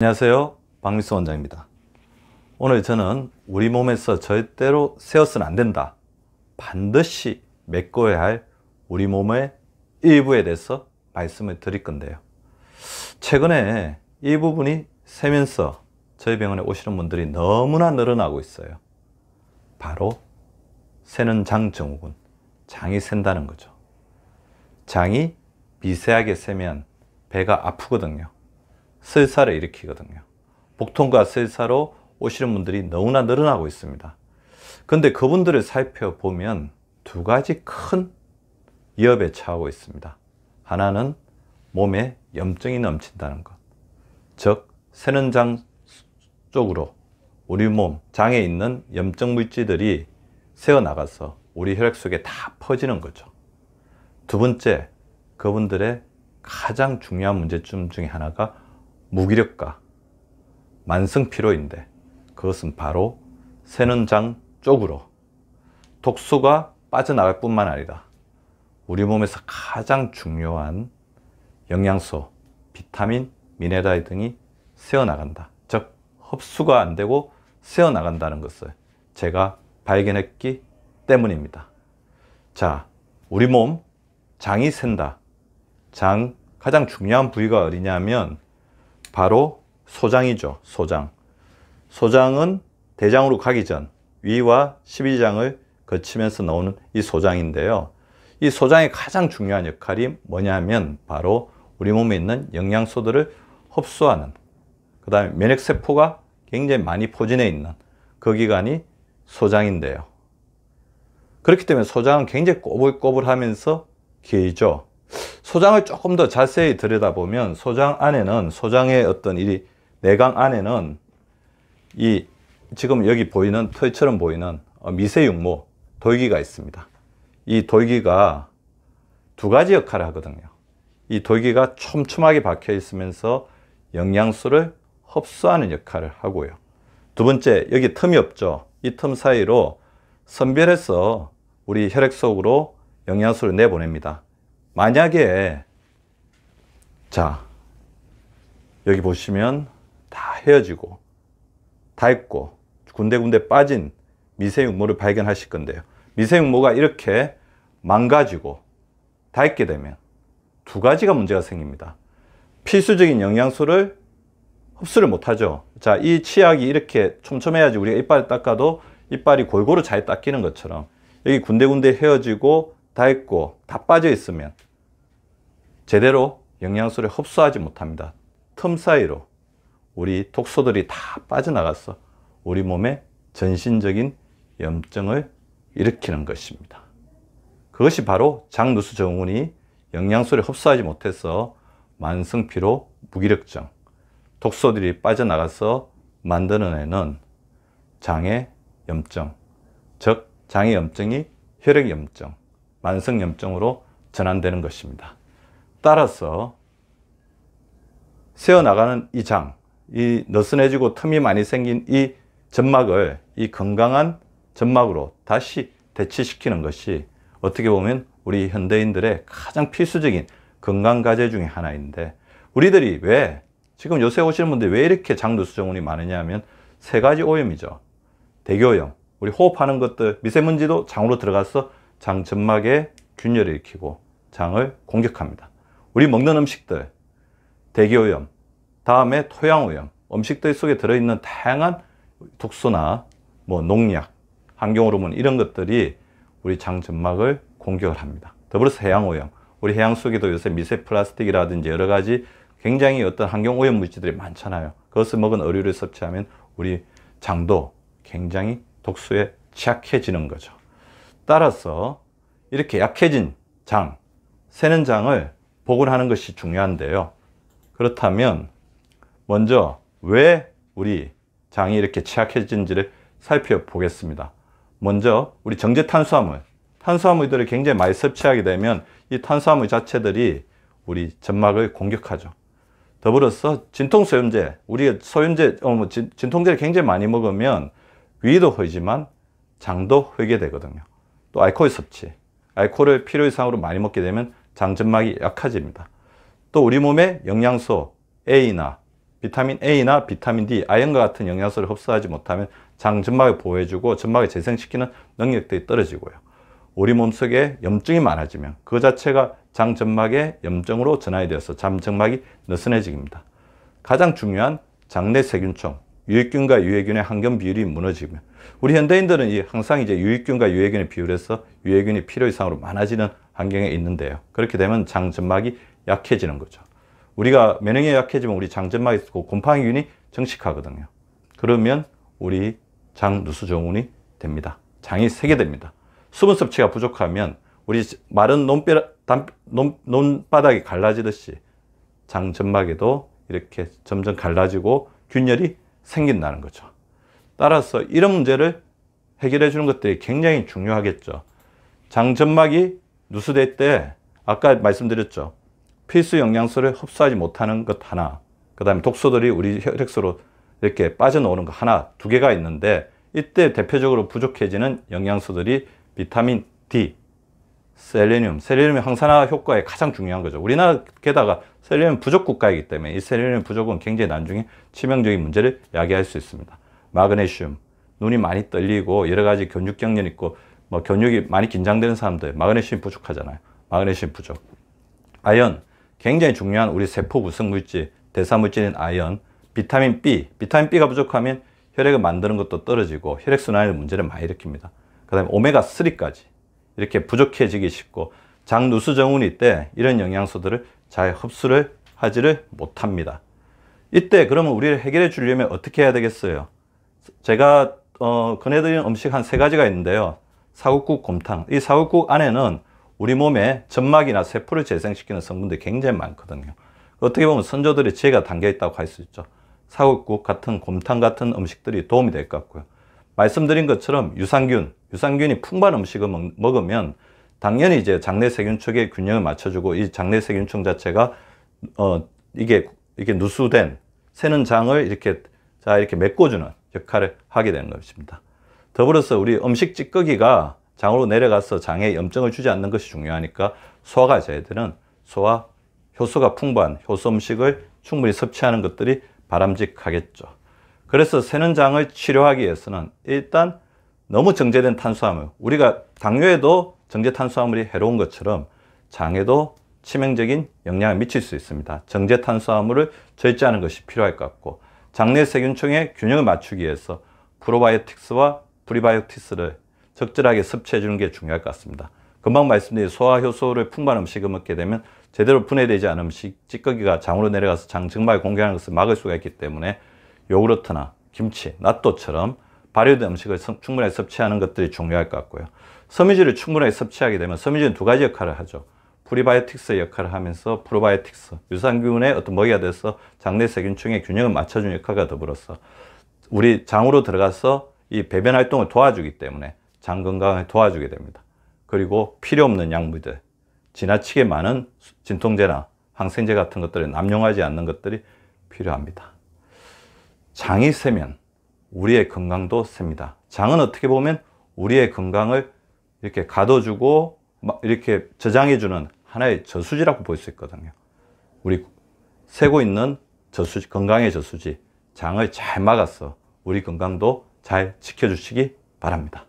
안녕하세요. 박미수 원장입니다. 오늘 저는 우리 몸에서 절대로 세워서는안 된다. 반드시 메꿔야 할 우리 몸의 일부에 대해서 말씀을 드릴 건데요. 최근에 이 부분이 세면서 저희 병원에 오시는 분들이 너무나 늘어나고 있어요. 바로 새는 장증후군, 장이 샌다는 거죠. 장이 미세하게 세면 배가 아프거든요. 설사를 일으키거든요. 복통과 설사로 오시는 분들이 너무나 늘어나고 있습니다. 근데 그분들을 살펴보면 두 가지 큰 위협에 처하고 있습니다. 하나는 몸에 염증이 넘친다는 것. 즉, 세는장 쪽으로 우리 몸, 장에 있는 염증 물질들이 새어나가서 우리 혈액 속에 다 퍼지는 거죠. 두 번째, 그분들의 가장 중요한 문제점 중에 하나가 무기력과 만성피로인데 그것은 바로 세는장 쪽으로 독소가 빠져나갈 뿐만 아니라 우리 몸에서 가장 중요한 영양소, 비타민, 미네랄 등이 새어나간다. 즉, 흡수가 안 되고 새어나간다는 것을 제가 발견했기 때문입니다. 자, 우리 몸 장이 샌다. 장 가장 중요한 부위가 어디냐면 바로 소장이죠. 소장. 소장은 대장으로 가기 전 위와 12장을 거치면서 나오는 이 소장인데요. 이 소장의 가장 중요한 역할이 뭐냐면 바로 우리 몸에 있는 영양소들을 흡수하는 그 다음에 면역세포가 굉장히 많이 포진해 있는 그 기관이 소장인데요. 그렇기 때문에 소장은 굉장히 꼬불꼬불하면서 길죠. 소장을 조금 더 자세히 들여다보면 소장 안에는 소장의 어떤 이 내강 안에는 이 지금 여기 보이는 털처럼 보이는 어, 미세육모 돌기가 있습니다. 이 돌기가 두 가지 역할을 하거든요. 이 돌기가 촘촘하게 박혀 있으면서 영양소를 흡수하는 역할을 하고요. 두 번째, 여기 틈이 없죠. 이 틈 사이로 선별해서 우리 혈액 속으로 영양소를 내보냅니다. 만약에 자 여기 보시면 다 헤어지고 다 있고 군데군데 빠진 미세육모를 발견하실 건데요. 미세육모가 이렇게 망가지고 다 있게 되면 두 가지가 문제가 생깁니다. 필수적인 영양소를 흡수를 못하죠. 자, 이 치약이 이렇게 촘촘해야지 우리가 이빨을 닦아도 이빨이 골고루 잘 닦이는 것처럼 여기 군데군데 헤어지고 다 있고 다 빠져 있으면 제대로 영양소를 흡수하지 못합니다. 틈 사이로 우리 독소들이 다 빠져나가서 우리 몸에 전신적인 염증을 일으키는 것입니다. 그것이 바로 장누수 증후군이 영양소를 흡수하지 못해서 만성 피로, 무기력증, 독소들이 빠져나가서 만드는 애는 장의 염증, 즉 장의 염증이 혈액 염증, 만성 염증으로 전환되는 것입니다. 따라서 세어나가는이 장, 이 느슨해지고 틈이 많이 생긴 이 점막을 이 건강한 점막으로 다시 대치시키는 것이 어떻게 보면 우리 현대인들의 가장 필수적인 건강과제 중의 하나인데 우리들이 왜 지금 요새 오시는 분들이 왜 이렇게 장누수정원이 많으냐 하면 세 가지 오염이죠. 대교염, 우리 호흡하는 것들, 미세먼지도 장으로 들어가서 장 점막에 균열을 일으키고 장을 공격합니다. 우리 먹는 음식들, 대기오염, 다음에 토양오염, 음식들 속에 들어있는 다양한 독소나 뭐 농약, 환경호르몬 이런 것들이 우리 장점막을 공격을 합니다. 더불어서 해양오염, 우리 해양 속에도 요새 미세 플라스틱이라든지 여러 가지 굉장히 어떤 환경오염 물질들이 많잖아요. 그것을 먹은 어류를 섭취하면 우리 장도 굉장히 독소에 취약해지는 거죠. 따라서 이렇게 약해진 장, 새는 장을 복을 하는 것이 중요한데요. 그렇다면 먼저 왜 우리 장이 이렇게 취약해진지를 살펴보겠습니다. 먼저 우리 정제 탄수화물, 탄수화물들을 굉장히 많이 섭취하게 되면 이 탄수화물 자체들이 우리 점막을 공격하죠. 더불어서 진통소염제, 우리가 소염제, 어, 뭐 진, 통제를 굉장히 많이 먹으면 위도 허지만 장도 회게되거든요또 알코올 섭취, 알코올을 필요 이상으로 많이 먹게 되면 장점막이 약해집니다. 또 우리 몸에 영양소 A나 비타민 A나 비타민 D, 아연과 같은 영양소를 흡수하지 못하면 장점막을 보호해주고 점막을 재생시키는 능력들이 떨어지고요. 우리 몸속에 염증이 많아지면 그 자체가 장점막의 염증으로 전환이 되어서 장점막이 느슨해집니다. 가장 중요한 장내 세균총, 유익균과 유해균의 항균 비율이 무너지면 우리 현대인들은 항상 이제 유익균과 유해균의 비율에서 유해균이 필요 이상으로 많아지는 환경에 있는데요. 그렇게 되면 장점막이 약해지는 거죠. 우리가 면역이 약해지면 우리 장점막이 있고 곰팡이균이 증식하거든요. 그러면 우리 장누수증후이 됩니다. 장이 세게 됩니다. 수분 섭취가 부족하면 우리 마른 논바닥이 갈라지듯이 장 점막에도 이렇게 점점 갈라지고 균열이 생긴다는 거죠. 따라서 이런 문제를 해결해 주는 것들이 굉장히 중요하겠죠. 장 점막이 누수될 때 아까 말씀드렸죠. 필수 영양소를 흡수하지 못하는 것 하나 그 다음에 독소들이 우리 혈액소로 이렇게 빠져나오는 거 하나 두 개가 있는데 이때 대표적으로 부족해지는 영양소들이 비타민 D, 셀레늄, 셀레늄의 항산화 효과에 가장 중요한 거죠. 우리나라 게다가 셀레늄 부족 국가이기 때문에 이 셀레늄 부족은 굉장히 난중에 치명적인 문제를 야기할 수 있습니다. 마그네슘, 눈이 많이 떨리고 여러 가지 견육경련 있고 뭐 근육이 많이 긴장되는 사람들 마그네슘 부족하잖아요. 마그네슘 부족. 아연 굉장히 중요한 우리 세포 구성 물질 대사 물질인 아연, 비타민 B, 비타민 B가 부족하면 혈액을 만드는 것도 떨어지고 혈액 순환에 문제를 많이 일으킵니다. 그다음에 오메가 3까지 이렇게 부족해지기 쉽고 장 누수정운이 때 이런 영양소들을 잘 흡수를 하지를 못합니다. 이때 그러면 우리를 해결해 주려면 어떻게 해야 되겠어요? 제가 어, 권해드리는 음식 한 세 가지가 있는데요. 사골국 곰탕. 이 사골국 안에는 우리 몸에 점막이나 세포를 재생시키는 성분들이 굉장히 많거든요. 어떻게 보면 선조들의 지혜가 담겨 있다고 할 수 있죠. 사골국 같은 곰탕 같은 음식들이 도움이 될 것 같고요. 말씀드린 것처럼 유산균, 유산균이 풍부한 음식을 먹, 으면 당연히 이제 장내 세균층의 균형을 맞춰주고 이 장내 세균층 자체가 어 이게 이게 누수된 새는 장을 이렇게 자 이렇게 메꿔주는 역할을 하게 되는 것입니다. 더불어서 우리 음식 찌꺼기가 장으로 내려가서 장에 염증을 주지 않는 것이 중요하니까 소화가 제 되는 소화 효소가 풍부한 효소 음식을 충분히 섭취하는 것들이 바람직하겠죠. 그래서 새는 장을 치료하기 위해서는 일단 너무 정제된 탄수화물 우리가 당뇨에도 정제 탄수화물이 해로운 것처럼 장에도 치명적인 영향을 미칠 수 있습니다. 정제 탄수화물을 절제하는 것이 필요할 것 같고 장내 세균총의 균형을 맞추기 위해서 프로바이오틱스와 프리바이오티스를 적절하게 섭취해 주는 게 중요할 것 같습니다. 금방 말씀드린 소화효소를 풍부한 음식을 먹게 되면 제대로 분해되지 않은 음식, 찌꺼기가 장으로 내려가서 장증발 공격하는 것을 막을 수가 있기 때문에 요구르트나 김치, 낫또처럼 발효된 음식을 충분히 섭취하는 것들이 중요할 것 같고요. 섬유질을 충분히 섭취하게 되면 섬유질은 두 가지 역할을 하죠. 프리바이오틱스 역할을 하면서 프로바이오틱스, 유산균의 어떤 먹이가 돼서 장내 세균층의 균형을 맞춰주는 역할과 더불어서 우리 장으로 들어가서 이 배변 활동을 도와주기 때문에 장 건강을 도와주게 됩니다. 그리고 필요 없는 약물들, 지나치게 많은 진통제나 항생제 같은 것들을 남용하지 않는 것들이 필요합니다. 장이 세면 우리의 건강도 셉니다. 장은 어떻게 보면 우리의 건강을 이렇게 가둬주고 이렇게 저장해주는 하나의 저수지라고 볼 수 있거든요. 우리 세고 있는 저수지, 건강의 저수지, 장을 잘 막았어. 우리 건강도 잘 지켜주시기 바랍니다.